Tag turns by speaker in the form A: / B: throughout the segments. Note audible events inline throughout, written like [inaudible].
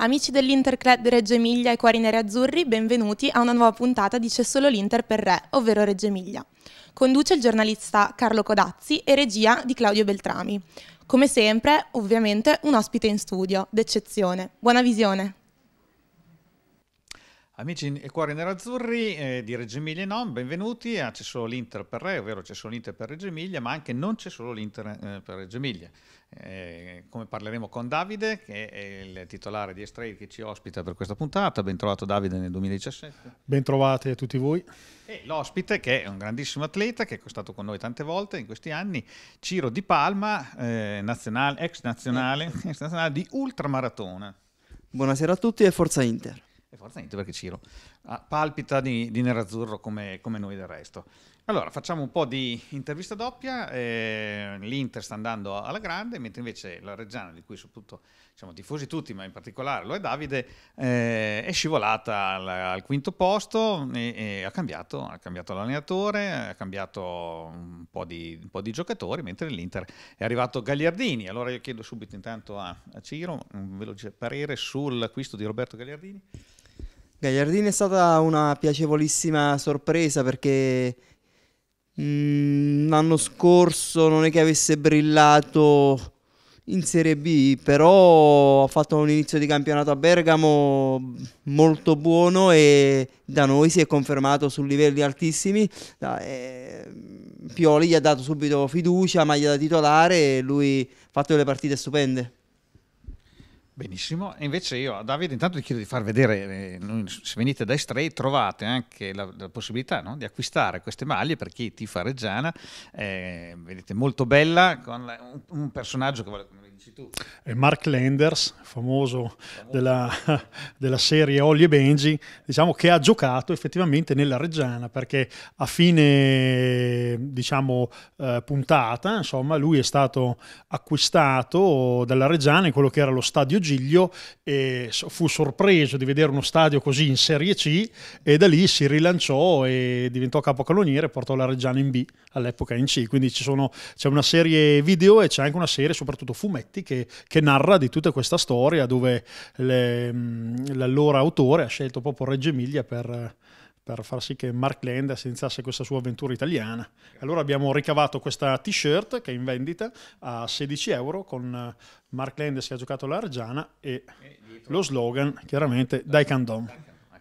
A: Amici dell'Interclub di Reggio Emilia e Cuori Neri Azzurri, benvenuti a una nuova puntata di C'è solo l'Inter per Re, ovvero Reggio Emilia. Conduce il giornalista Carlo Codazzi e regia di Claudio Beltrami. Come sempre, ovviamente, un ospite in studio, d'eccezione. Buona visione!
B: Amici e cuore nerazzurri eh, di Reggio Emilia e non, benvenuti a ah, C'è solo l'Inter per Re, ovvero C'è solo l'Inter per Reggio Emilia, ma anche non c'è solo l'Inter eh, per Reggio Emilia. Eh, come parleremo con Davide, che è il titolare di Estray che ci ospita per questa puntata. Bentrovato Davide nel 2017.
C: Bentrovati a tutti voi.
B: E l'ospite, che è un grandissimo atleta, che è stato con noi tante volte in questi anni, Ciro Di Palma, eh, nazionale, ex, eh. nazionale, ex nazionale di ultramaratona.
D: Buonasera a tutti e forza Inter.
B: E forza niente perché Ciro ah, palpita di, di nerazzurro come, come, noi del resto. Allora, facciamo un po' di intervista doppia, eh, l'Inter sta andando alla grande, mentre invece la Reggiana, di cui soprattutto siamo tifosi tutti, ma in particolare lo è Davide, eh, è scivolata al, al quinto posto e, e, ha, cambiato, ha cambiato l'allenatore, ha cambiato un po, di, un po' di giocatori, mentre nell'Inter è arrivato Gagliardini. Allora io chiedo subito intanto a, a Ciro un veloce parere sull'acquisto di Roberto Gagliardini.
D: Gagliardini è stata una piacevolissima sorpresa perché mh, mm, l'anno scorso non è che avesse brillato in Serie B, però ha fatto un inizio di campionato a Bergamo molto buono e da noi si è confermato su livelli altissimi. Eh, Pioli gli ha dato subito fiducia, maglia da titolare e lui ha fatto delle partite stupende. Benissimo,
B: e invece io a Davide intanto ti chiedo di far vedere, eh, se venite da Estray trovate anche la, la possibilità no? di acquistare queste maglie per chi ti fa Reggiana, eh, vedete molto bella, con un, un personaggio che vuole dici tu.
C: E Mark Landers, famoso, famoso. Della, [laughs] della, serie Olli e Benji, diciamo che ha giocato effettivamente nella Reggiana perché a fine diciamo, eh, puntata insomma, lui è stato acquistato dalla Reggiana in quello che era lo stadio Giglio e fu sorpreso di vedere uno stadio così in Serie C e da lì si rilanciò e diventò capocannoniere e portò la Reggiana in B all'epoca in C. Quindi sono, c'è una serie video e c'è anche una serie soprattutto fumetti Moretti che, che narra di tutta questa storia dove le, mm, l'allora autore ha scelto proprio Reggio Emilia per, per far sì che Mark Land iniziasse questa sua avventura italiana. Allora abbiamo ricavato questa t-shirt che è in vendita a 16 euro con eh, Mark Land che ha giocato l'Argiana e, e lo slogan chiaramente Dai Candom.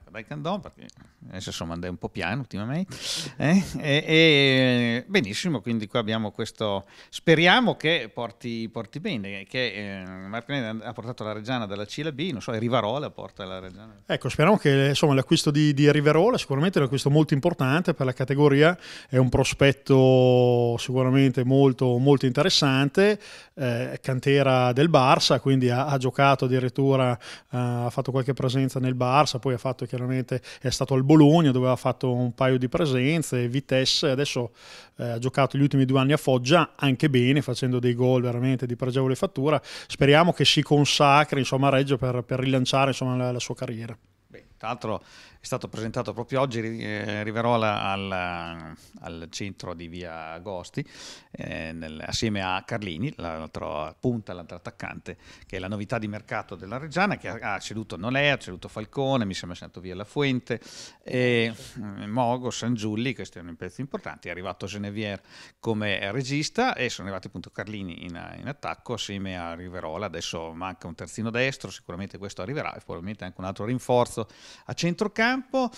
C: Dai Candom ecco, perché
B: adesso insomma andrei un po' piano ultimamente, eh? e, e, benissimo, quindi qua abbiamo questo, speriamo che porti, porti bene, che eh, Martinelli ha portato la Reggiana dalla C alla B, non so, e Rivarola porta la Reggiana.
C: Ecco, speriamo che insomma, l'acquisto di, di Rivarola sicuramente è un acquisto molto importante per la categoria, è un prospetto sicuramente molto, molto interessante, eh, cantera del Barça, quindi ha, ha giocato addirittura, eh, ha fatto qualche presenza nel Barça, poi ha fatto chiaramente, è stato al Bologna, Bologna dove aveva fatto un paio di presenze, Vitesse adesso eh, ha giocato gli ultimi due anni a Foggia anche bene facendo dei gol veramente di pregevole fattura, speriamo che si consacri insomma a Reggio per, per rilanciare insomma, la, la sua carriera.
B: Tra l'altro è stato presentato proprio oggi, eh, Riverola al, al, centro di via Agosti, eh, nel, assieme a Carlini, l'altro punta, l'altro attaccante, che è la novità di mercato della Reggiana, che ha, ha ceduto Nolea, ha ceduto Falcone, mi sembra sia andato via La Fuente, e, eh, Mogo, San Giulli, questi erano i pezzi importanti, è arrivato Genevier come regista e sono arrivati appunto Carlini in, in attacco assieme a Riverola, adesso manca un terzino destro, sicuramente questo arriverà e probabilmente anche un altro rinforzo a centrocampo.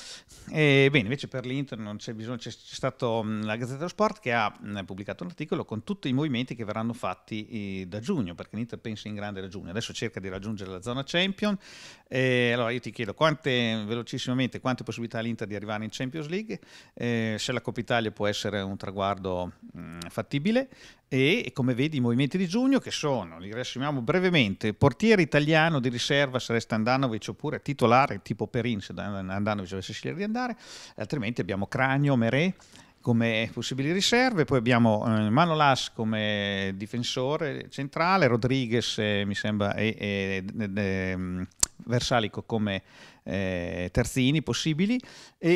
B: E, bene, invece per l'Inter non c'è bisogno, c'è, c'è stato mm, la Gazzetta dello Sport che ha mm, pubblicato un articolo con tutti i movimenti che verranno fatti da giugno, perché l'Inter pensa in grande da giugno, adesso cerca di raggiungere la zona Champion. Eh, allora io ti chiedo quante, velocissimamente quante possibilità ha l'Inter di arrivare in Champions League, eh, se la Coppa Italia può essere un traguardo mh, mm, fattibile e, e come vedi i movimenti di giugno che sono, li riassumiamo brevemente, portiere italiano di riserva sarà Andanovic oppure titolare tipo per Perrin, andando bisogna scegliere di andare, altrimenti abbiamo Cranio, Meré, come possibili riserve, poi abbiamo eh, Manolas come difensore centrale, Rodriguez eh, mi sembra e, e, e, eh, eh, mm, Versalico come eh, terzini possibili e,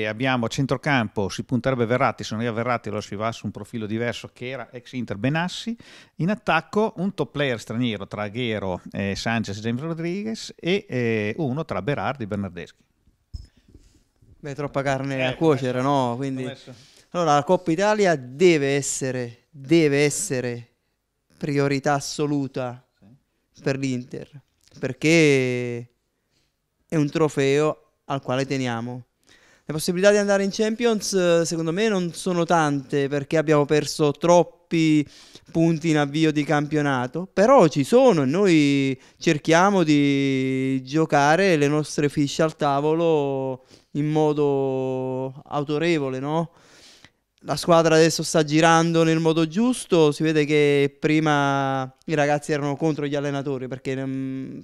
B: e, abbiamo a centrocampo si punterebbe Verratti, se non era Verratti lo si va su un profilo diverso che era ex Inter Benassi, in attacco un top player straniero tra Ghero, eh, Sanchez e James Rodriguez e eh, uno tra Berardi e Bernardeschi.
D: Beh, troppa carne eh, a cuocere, no? Quindi... Allora, la Coppa Italia deve essere, deve essere priorità assoluta sì. per l'Inter, perché è un trofeo al quale teniamo. Le possibilità di andare in Champions, eh, secondo me, non sono tante, perché abbiamo perso troppo troppi punti in avvio di campionato, però ci sono e noi cerchiamo di giocare le nostre fiche al tavolo in modo autorevole, no? La squadra adesso sta girando nel modo giusto, si vede che prima i ragazzi erano contro gli allenatori perché,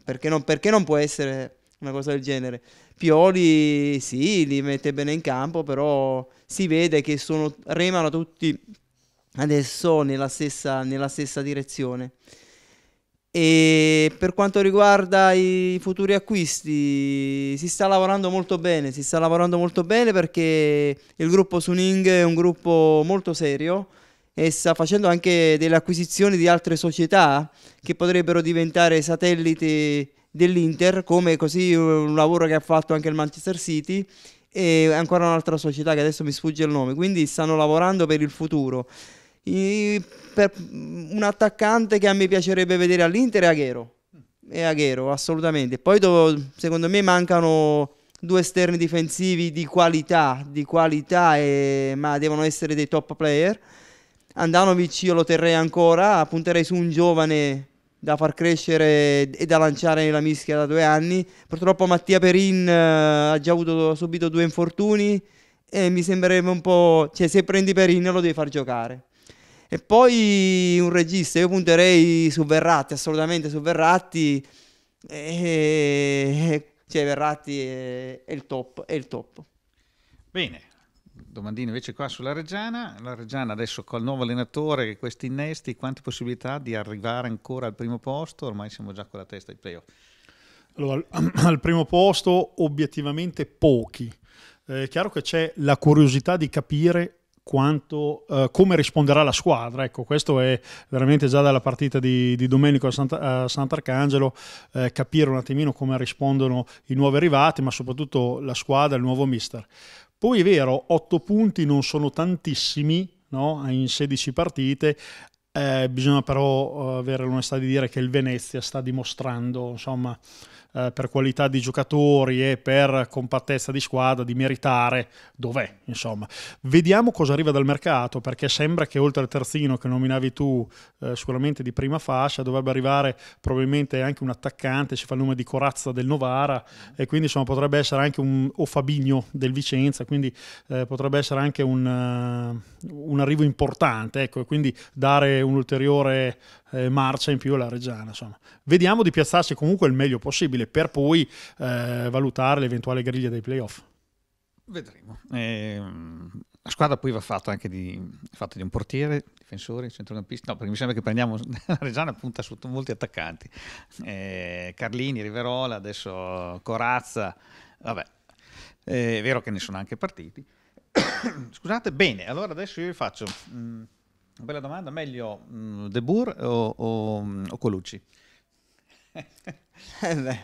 D: perché, non, perché non può essere una cosa del genere. Pioli sì, li mette bene in campo, però si vede che sono, remano tutti adesso nella stessa, nella stessa direzione. E per quanto riguarda i futuri acquisti, si sta lavorando molto bene, si sta lavorando molto bene perché il gruppo Suning è un gruppo molto serio e sta facendo anche delle acquisizioni di altre società che potrebbero diventare satelliti dell'Inter, come così un lavoro che ha fatto anche il Manchester City e ancora un'altra società che adesso mi sfugge il nome, quindi stanno lavorando per il futuro per un attaccante che a me piacerebbe vedere all'Inter è Aghero. È Aghero, assolutamente. Poi dove, secondo me mancano due esterni difensivi di qualità, di qualità e, ma devono essere dei top player. Andanovic io lo terrei ancora, punterei su un giovane da far crescere e da lanciare nella mischia da due anni. Purtroppo Mattia Perin eh, ha già avuto, subito due infortuni e mi sembrerebbe un po'... Cioè se prendi Perin lo devi far giocare e poi un regista, io punterei su Verratti, assolutamente su Verratti. E... Cioè Verratti è, è il top, è il top.
B: Bene, domandina invece qua sulla Reggiana. La Reggiana adesso col nuovo allenatore, questi innesti, quante possibilità di arrivare ancora al primo posto? Ormai siamo già con la testa ai playoff.
C: Allora, al [clears throat] primo posto obiettivamente pochi. Eh, è chiaro che c'è la curiosità di capire quanto, uh, come risponderà la squadra. Ecco, questo è veramente già dalla partita di, di domenico a, Santa, a Sant'Arcangelo, eh, capire un attimino come rispondono i nuovi arrivati, ma soprattutto la squadra, il nuovo mister. Poi è vero, otto punti non sono tantissimi no? in 16 partite, eh, bisogna però eh, avere l'onestà di dire che il Venezia sta dimostrando insomma, eh, per qualità di giocatori e per compattezza di squadra di meritare, dov'è insomma. Vediamo cosa arriva dal mercato perché sembra che oltre al terzino che nominavi tu eh, sicuramente di prima fascia dovrebbe arrivare probabilmente anche un attaccante, si fa il nome di Corazza del Novara e quindi insomma potrebbe essere anche un o Fabigno del Vicenza, quindi eh, potrebbe essere anche un, uh, un arrivo importante, ecco, e quindi dare un'ulteriore eh, marcia in più alla Reggiana. Insomma. Vediamo di piazzarci comunque il meglio possibile per poi eh, valutare l'eventuale griglia dei playoff.
B: Vedremo. Eh, la squadra poi va fatta anche di, fatta di un portiere, difensore, centrocampista, no perché mi sembra che prendiamo [laughs] la Reggiana punta sotto molti attaccanti, eh, Carlini, Riverola, adesso Corazza, vabbè, eh, è vero che ne sono anche partiti. [coughs] Scusate, bene, allora adesso io vi faccio mm, una bella domanda, meglio mm, De Boer o, o, o Colucci?
D: [laughs] Eh eh,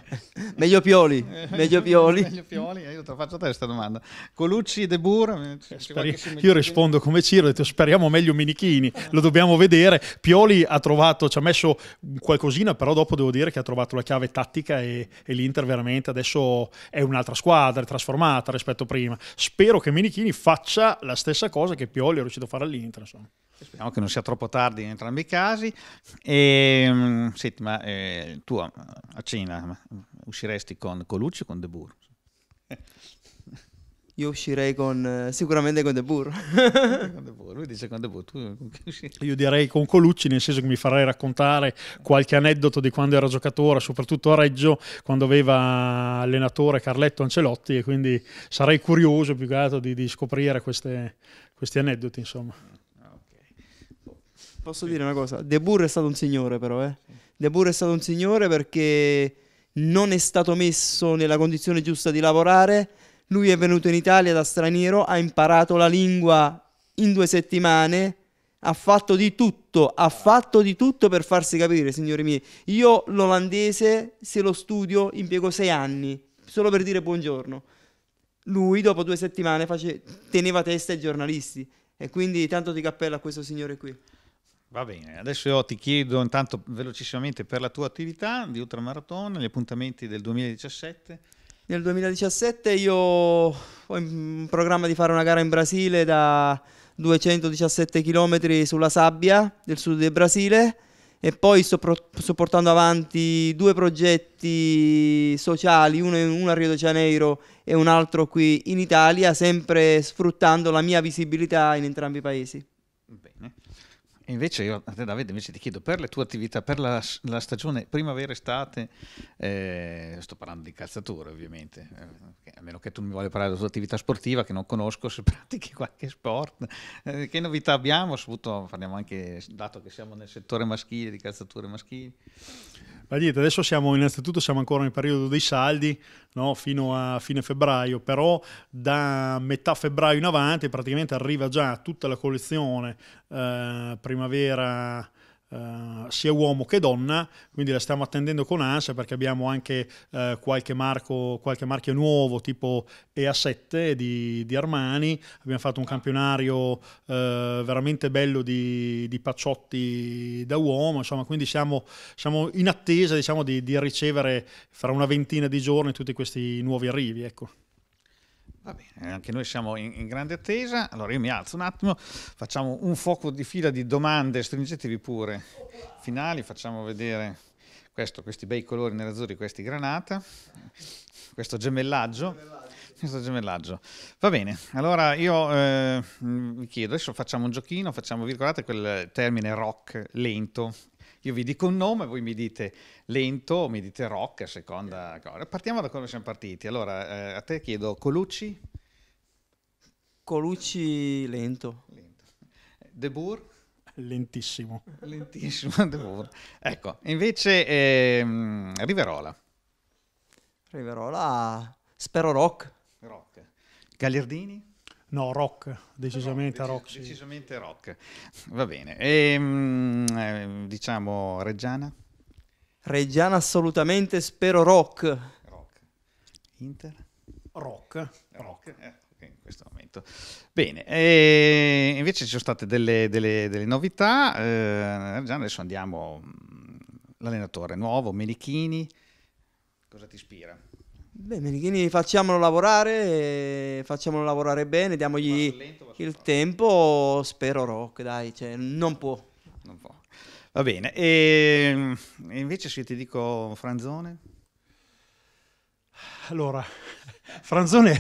C: meglio Pioli,
D: meglio Pioli. meglio eh, Pioli, io te
B: la faccio a te questa domanda. Colucci, De Boer... Speri-
C: io rispondo come Ciro, ho detto speriamo meglio Minichini, lo dobbiamo vedere. Pioli ha trovato, ci ha messo qualcosina, però dopo devo dire che ha trovato la chiave tattica e, e l'Inter veramente adesso è un'altra squadra, è trasformata rispetto a prima. Spero che Minichini faccia la stessa cosa che Pioli è riuscito a fare all'Inter, insomma. Speriamo che non sia troppo tardi in entrambi
D: i casi.
B: E, ehm, senti, ma eh, tu a, a cena usciresti con Colucci o con De Boer?
D: [laughs] Io uscirei con sicuramente con De Boer. Lui dice con De Boer, tu con
C: Io direi con Colucci, nel senso che mi farei raccontare qualche aneddoto di quando era giocatore, soprattutto a Reggio, quando aveva allenatore Carletto Ancelotti e quindi sarei curioso più che altro di, di scoprire queste,
D: questi aneddoti, insomma. Posso dire una cosa? De Burr è stato un signore però, eh. De Boer è stato un signore perché non è stato messo nella condizione giusta di lavorare. Lui è venuto in Italia da straniero, ha imparato la lingua in due settimane, ha fatto di tutto, ha fatto di tutto per farsi capire, signori miei. Io l'olandese, se lo studio, impiego sei anni, solo per dire buongiorno. Lui dopo due settimane face... teneva testa ai giornalisti e quindi tanto di cappello a questo signore qui.
B: Va bene, adesso io ti chiedo intanto velocissimamente per la tua attività di ultramaratona, gli appuntamenti del 2017.
D: Nel 2017 io ho in programma di fare una gara in Brasile da 217 km sulla sabbia del sud del Brasile e poi sto, pro- sto portando avanti due progetti sociali, uno, uno, a Rio de Janeiro e un altro qui in Italia, sempre sfruttando la mia visibilità in entrambi i paesi. Bene.
B: Invece io, Davide, invece ti chiedo, per le tue attività, per la, la stagione primavera-estate, eh, sto parlando di calzature ovviamente, eh, a meno che tu mi voglia parlare della tua attività sportiva che non conosco, se [laughs] pratichi qualche sport, eh, che novità abbiamo, soprattutto parliamo anche, dato che siamo nel settore maschile, di calzature maschili
C: la dieta. Adesso siamo innanzitutto siamo ancora nel periodo dei saldi no? fino a fine febbraio, però da metà febbraio in avanti praticamente arriva già tutta la collezione eh, primavera eh, sia uomo che donna, quindi la stiamo attendendo con ansia perché abbiamo anche eh, qualche, marco, qualche marchio nuovo tipo EA7 di, di Armani, abbiamo fatto un campionario eh, veramente bello di, di, pacciotti da uomo, insomma quindi siamo, siamo in attesa diciamo, di, di ricevere fra una ventina di giorni tutti questi nuovi arrivi. Ecco.
B: Va bene, anche noi siamo in, in, grande attesa. Allora io mi alzo un attimo, facciamo un fuoco di fila di domande, stringetevi pure. Finali, facciamo vedere questo, questi bei colori nerazzurri, questi granata, questo gemellaggio. Questo gemellaggio. Va bene, allora io eh, vi chiedo, adesso facciamo un giochino, facciamo, virgolate, quel termine rock lento, io vi dico un nome, voi mi dite lento, mi dite rock, a seconda... Partiamo da come siamo partiti. Allora, eh, a te chiedo Colucci? Colucci lento. lento. De Boer? Lentissimo. Lentissimo, De Boer. Ecco, invece eh, Riverola.
C: Riverola, spero rock. Rock. Gagliardini? No, rock, ah, decisamente no, rock. Dec- sì. Decisamente rock, va bene. E, ehm,
D: eh, diciamo Reggiana? Reggiana assolutamente, spero rock. Rock.
B: Inter? Rock. Rock. Eh, in questo momento. Bene, e eh, invece ci sono state delle, delle, delle novità. Eh, Reggiana, adesso andiamo... Mm, l'allenatore nuovo, Melichini, cosa ti ispira?
D: Beh, Menichini facciamolo lavorare, facciamolo lavorare bene, diamogli lento, il tempo, spero Rock, dai, cioè, non può. Non può. Va bene, e invece se ti dico Franzone?
C: Allora, Franzone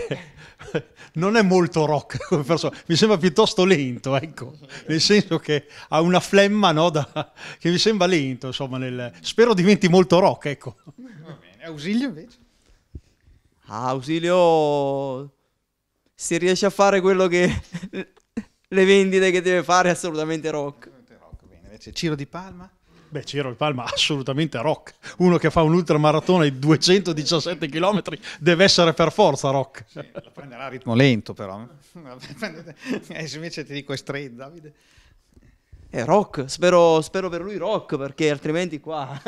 C: [laughs] non è molto rock come persona, mi sembra piuttosto lento, ecco, nel senso che ha una flemma no, da, che mi sembra lento, insomma, nel, spero diventi molto rock, ecco. Va bene, ausilio
D: invece? Ausilio! Se riesce a fare quello che... [laughs] le vendite che deve fare assolutamente rock. Invece Ciro di Palma?
C: Beh, Ciro di Palma assolutamente rock. Uno che fa un ultramaratone di 217 km deve essere per forza rock. Sì, lo
B: prenderà a ritmo lento però. Adesso [laughs] eh, invece ti dico è straight, Davide
D: è eh, rock, spero, spero per lui rock perché altrimenti qua [laughs]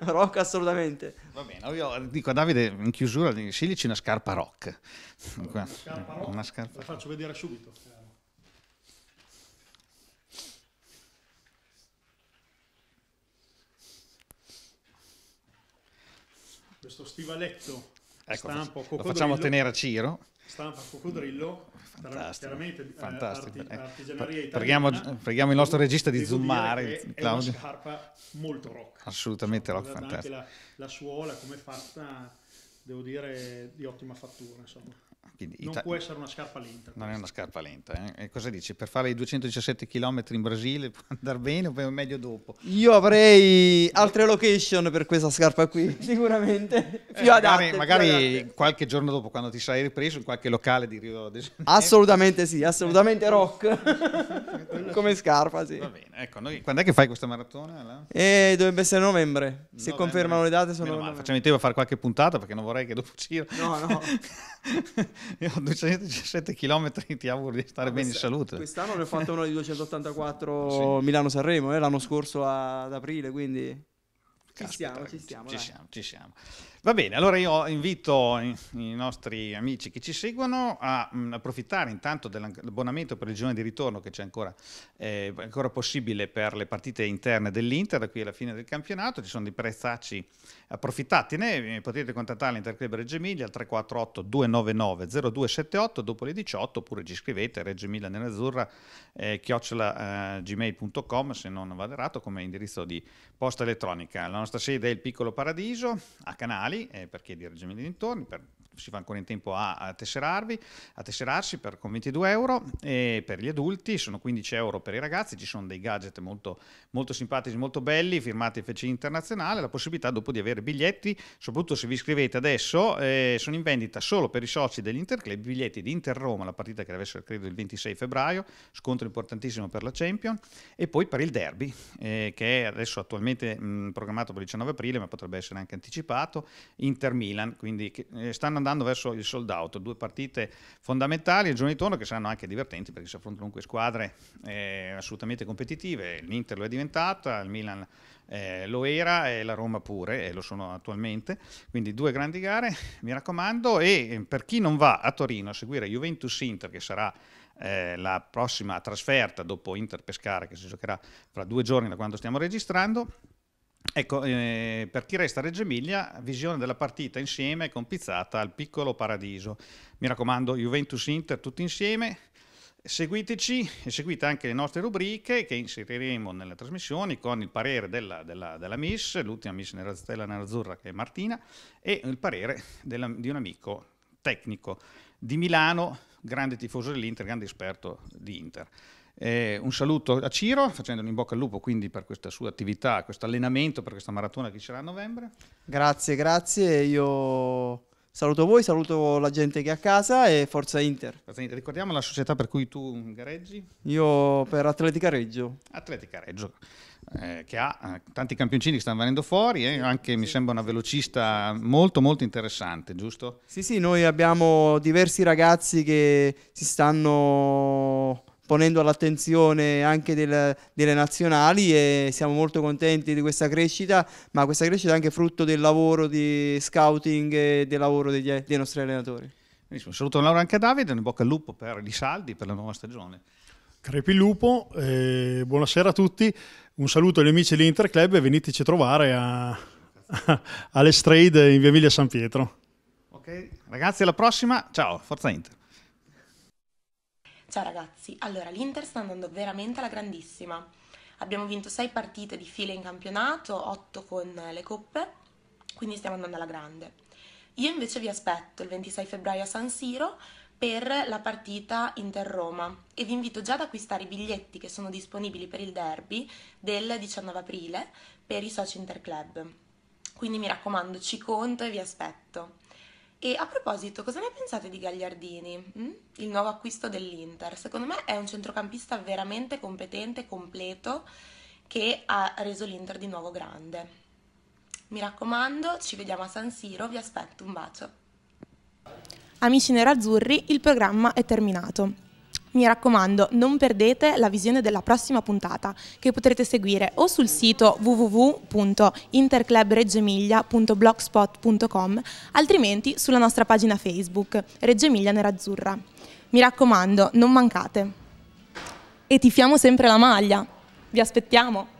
D: rock assolutamente.
B: Va bene, io dico a Davide in chiusura sceglici una scarpa rock. Una scarpa rock. Una scarpa. La
C: faccio vedere subito. Questo stivaletto ecco, stampo. Lo facciamo tenere a Ciro stampa coccodrillo, Fantastico. chiaramente eh, Fantastico. Eh, arti, eh, preghiamo, preghiamo, il nostro regista di zoomare. È una scarpa molto rock. Assolutamente rock, fantastico. Anche la, la suola come fatta, devo dire, di ottima fattura. Insomma. Quindi non Ita- può essere una scarpa lenta.
B: Non è una scarpa lenta. Eh? cosa dici? Per fare i 217 km in Brasile può [laughs] andare bene o meglio dopo?
D: Io avrei altre location per questa scarpa qui, [laughs] sicuramente. Eh, [laughs] adatte, magari, magari
B: più adatte. qualche giorno dopo, quando ti sarai ripreso, in qualche locale di Rio de Janeiro.
D: Assolutamente sì, assolutamente eh. rock. [laughs] come scarpa, sì. Va bene,
B: ecco, noi, quando è che fai questa maratona? Là?
D: Eh, dovrebbe essere novembre, se confermano le date sono novembre.
B: Facciamo in tempo a fare qualche puntata perché non vorrei che dopo ci. No, no. [laughs] Io ho 217 km,
D: ti auguro di stare bene in salute. Quest'anno ne ho fatto uno di 284 [laughs] sì. Milano-Sanremo, eh, l'anno scorso ad aprile, quindi... Caspita, ci stiamo, ci stiamo. Ci siamo, ci siamo.
B: Va bene, allora io invito i nostri amici che ci seguono a mm, approfittare intanto dell'abbonamento per il giorno di ritorno che c'è ancora, eh, ancora, possibile per le partite interne dell'Inter da qui alla fine del campionato, ci sono dei prezzacci approfittatene, eh, potete contattare l'Interclub Reggio Emilia al 348 299 0278 dopo le 18 oppure ci scrivete Reggio Emilia nell'azzurra eh, chiocciolagmail.com eh, se non vado errato come indirizzo di posta elettronica. La nostra sede è il Piccolo Paradiso a Canale locali, eh, perché di regioni e dintorni, per si fa ancora in tempo a, a, tesserarvi, a tesserarsi per, con 22 euro e per gli adulti sono 15 euro per i ragazzi, ci sono dei gadget molto, molto simpatici, molto belli, firmati FC Internazionale, la possibilità dopo di avere biglietti, soprattutto se vi iscrivete adesso, eh, sono in vendita solo per i soci dell'Interclub, biglietti di Inter Roma, la partita che deve essere credo il 26 febbraio, scontro importantissimo per la Champion e poi per il derby eh, che è adesso attualmente mh, programmato per il 19 aprile ma potrebbe essere anche anticipato, Inter Milan, quindi che, eh, stanno andando verso il sold out, due partite fondamentali il giorno di torno che saranno anche divertenti perché si affrontano comunque squadre eh, assolutamente competitive, l'Inter lo è diventata, il Milan eh, lo era e la Roma pure, e lo sono attualmente, quindi due grandi gare, mi raccomando, e eh, per chi non va a Torino a seguire Juventus-Inter che sarà eh, la prossima trasferta dopo Inter-Pescara che si giocherà fra due giorni da quando stiamo registrando, Ecco, eh, per chi resta a Reggio Emilia, visione della partita insieme con Pizzata al piccolo paradiso. Mi raccomando, Juventus Inter tutti insieme. Seguiteci e seguite anche le nostre rubriche che inseriremo nelle trasmissioni con il parere della, della, della Miss, l'ultima Miss Nerazzurra Nerazzurra che è Martina, e il parere della, di un amico tecnico di Milano, grande tifoso dell'Inter, grande esperto di Inter. Eh, un saluto a Ciro, facendolo in bocca al lupo quindi per questa sua attività, questo allenamento, per questa maratona che ci sarà a novembre.
D: Grazie, grazie. Io saluto voi, saluto la gente che è a casa e Forza Inter. Forza Inter. Ricordiamo
B: la società per cui tu gareggi?
D: Io per Atletica Reggio.
B: Atletica Reggio. Eh, che ha eh, tanti campioncini che stanno venendo fuori, eh, anche sì. mi sembra una velocista molto molto interessante, giusto?
D: Sì, sì, noi abbiamo diversi ragazzi che si stanno ponendo all'attenzione anche del, delle nazionali e siamo molto contenti di questa crescita, ma questa crescita è anche frutto del lavoro di scouting e del lavoro degli, dei nostri allenatori. Benissimo, saluto Laura anche a Davide, in bocca al lupo per i
B: saldi per la nuova stagione.
C: Crepi Lupo, eh, buonasera a tutti, un saluto agli amici dell'Interclub e veniteci a trovare a, alle Strade in via Emilia San Pietro.
A: Ok,
B: ragazzi, alla prossima. Ciao, Forza Inter.
A: Ciao ragazzi, allora l'Inter sta andando veramente alla grandissima. Abbiamo vinto 6 partite di fila in campionato, 8 con le coppe, quindi stiamo andando alla grande. Io invece vi aspetto il 26 febbraio a San Siro per la partita Inter-Roma e vi invito già ad acquistare i biglietti che sono disponibili per il derby del 19 aprile per i soci Interclub. Quindi mi raccomando, ci conto e vi aspetto. E a proposito, cosa ne pensate di Gagliardini? Mm? Il nuovo acquisto dell'Inter. Secondo me è un centrocampista veramente competente, completo, che ha reso l'Inter di nuovo grande. Mi raccomando, ci vediamo a San Siro, vi aspetto, un bacio. Amici nerazzurri, il programma è terminato. Mi raccomando, non perdete la visione della prossima puntata che potrete seguire o sul sito www.interclubreggemiglia.blogspot.com altrimenti sulla nostra pagina Facebook Reggio Emilia Nerazzurra. Mi raccomando, non mancate. E tifiamo sempre la maglia. Vi aspettiamo!